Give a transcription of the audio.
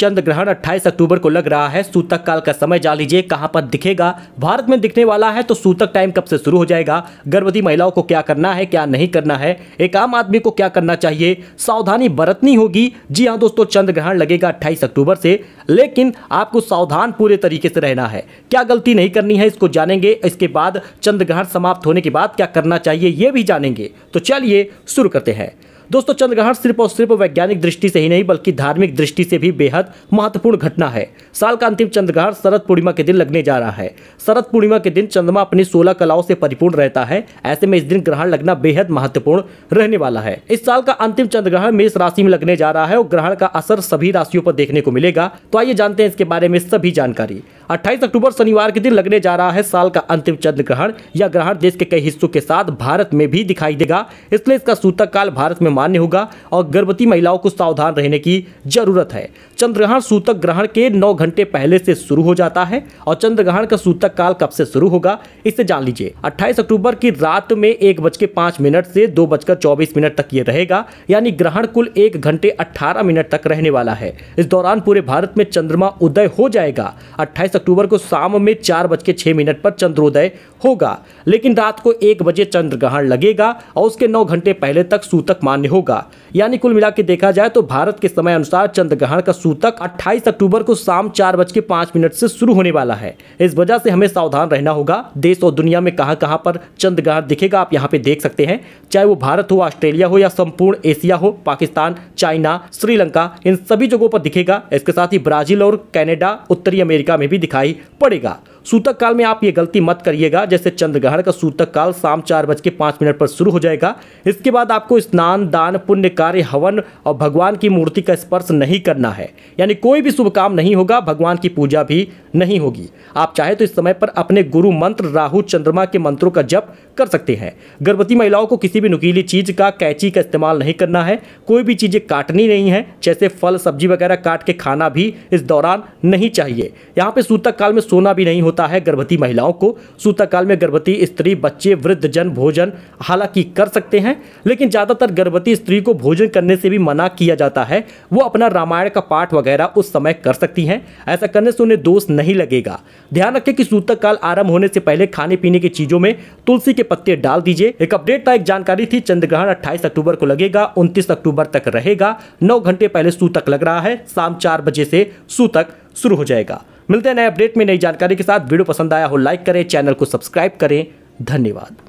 चंद्र ग्रहण अट्ठाईस अक्टूबर को लग रहा है सूतक काल का समय जान लीजिए कहाँ पर दिखेगा भारत में दिखने वाला है तो सूतक टाइम कब से शुरू हो जाएगा गर्भवती महिलाओं को क्या करना है क्या नहीं करना है एक आम आदमी को क्या करना चाहिए सावधानी बरतनी होगी जी हाँ दोस्तों चंद्र ग्रहण लगेगा अट्ठाईस अक्टूबर से लेकिन आपको सावधान पूरे तरीके से रहना है क्या गलती नहीं करनी है इसको जानेंगे इसके बाद चंद्र ग्रहण समाप्त होने के बाद क्या करना चाहिए ये भी जानेंगे तो चलिए शुरू करते हैं दोस्तों चंद्रग्रहण सिर्फ और सिर्फ वैज्ञानिक दृष्टि से ही नहीं बल्कि धार्मिक दृष्टि से भी बेहद महत्वपूर्ण घटना है साल का अंतिम चंद्रग्रहण शरद पूर्णिमा के दिन लगने जा रहा है शरद पूर्णिमा के दिन चंद्रमा अपनी सोलह कलाओं से परिपूर्ण रहता है ऐसे में इस दिन ग्रहण लगना बेहद महत्वपूर्ण रहने वाला है इस साल का अंतिम चंद्रग्रहण मेष राशि में लगने जा रहा है और ग्रहण का असर सभी राशियों पर देखने को मिलेगा तो आइए जानते हैं इसके बारे में सभी जानकारी अट्ठाईस अक्टूबर शनिवार के दिन लगने जा रहा है साल का अंतिम चंद्र ग्रहण यह ग्रहण देश के कई हिस्सों के साथ भारत में भी दिखाई देगा इसलिए इसका सूतक काल भारत में मान्य होगा और गर्भवती महिलाओं को सावधान रहने की जरूरत है चंद्रग्रहण सूतक ग्रहण के नौ घंटे पहले से शुरू हो जाता है और ग्रहण का सूतक काल कब से शुरू होगा इसे जान लीजिए अट्ठाईस अक्टूबर की रात में एक बज के पांच मिनट से दो बजकर चौबीस मिनट तक ये रहेगा यानी ग्रहण कुल एक घंटे अट्ठारह मिनट तक रहने वाला है इस दौरान पूरे भारत में चंद्रमा उदय हो जाएगा अट्ठाईस अक्टूबर को शाम में चार बज के मिनट पर चंद्रोदय होगा लेकिन रात को एक बजे चंद्र ग्रहण लगेगा और उसके नौ घंटे पहले तक सूतक मान्य होगा यानी कुल मिला देखा जाए तो भारत के समय अनुसार चंद्र ग्रहण का सूतक अट्ठाईस अक्टूबर को शाम चार बज के मिनट से शुरू होने वाला है इस वजह से हमें सावधान रहना होगा देश और दुनिया में कहाँ कहाँ पर चंद्र ग्रहण दिखेगा आप यहाँ पे देख सकते हैं चाहे वो भारत हो ऑस्ट्रेलिया हो या संपूर्ण एशिया हो पाकिस्तान चाइना श्रीलंका इन सभी जगहों पर दिखेगा इसके साथ ही ब्राजील और कैनेडा उत्तरी अमेरिका में भी दिखाई पड़ेगा सूतक काल में आप ये गलती मत करिएगा जैसे चंद्रग्रहण का सूतक काल शाम चार बज के पाँच मिनट पर शुरू हो जाएगा इसके बाद आपको स्नान दान पुण्य कार्य हवन और भगवान की मूर्ति का स्पर्श नहीं करना है यानी कोई भी शुभ काम नहीं होगा भगवान की पूजा भी नहीं होगी आप चाहे तो इस समय पर अपने गुरु मंत्र राहु चंद्रमा के मंत्रों का जप कर सकते हैं गर्भवती महिलाओं को किसी भी नुकीली चीज़ का कैची का इस्तेमाल नहीं करना है कोई भी चीज़ें काटनी नहीं है जैसे फल सब्जी वगैरह काट के खाना भी इस दौरान नहीं चाहिए यहाँ पे सूतक काल में सोना भी नहीं हो होता है गर्भवती महिलाओं को सूतकाल में गर्भवती स्त्री बच्चे वृद्ध जन भोजन हालांकि कर सकते हैं लेकिन ज़्यादातर गर्भवती स्त्री को भोजन करने से भी मना किया जाता है वो अपना रामायण का पाठ वगैरह उस समय कर सकती हैं ऐसा करने से उन्हें दोष नहीं लगेगा ध्यान रखें कि सूतक काल आरंभ होने से पहले खाने पीने की चीज़ों में तुलसी के पत्ते डाल दीजिए एक अपडेट था एक जानकारी थी चंद्रग्रहण अट्ठाईस अक्टूबर को लगेगा उनतीस अक्टूबर तक रहेगा नौ घंटे पहले सूतक लग रहा है शाम चार बजे से सूतक शुरू हो जाएगा मिलते हैं नए अपडेट में नई जानकारी के साथ वीडियो पसंद आया हो लाइक करें चैनल को सब्सक्राइब करें धन्यवाद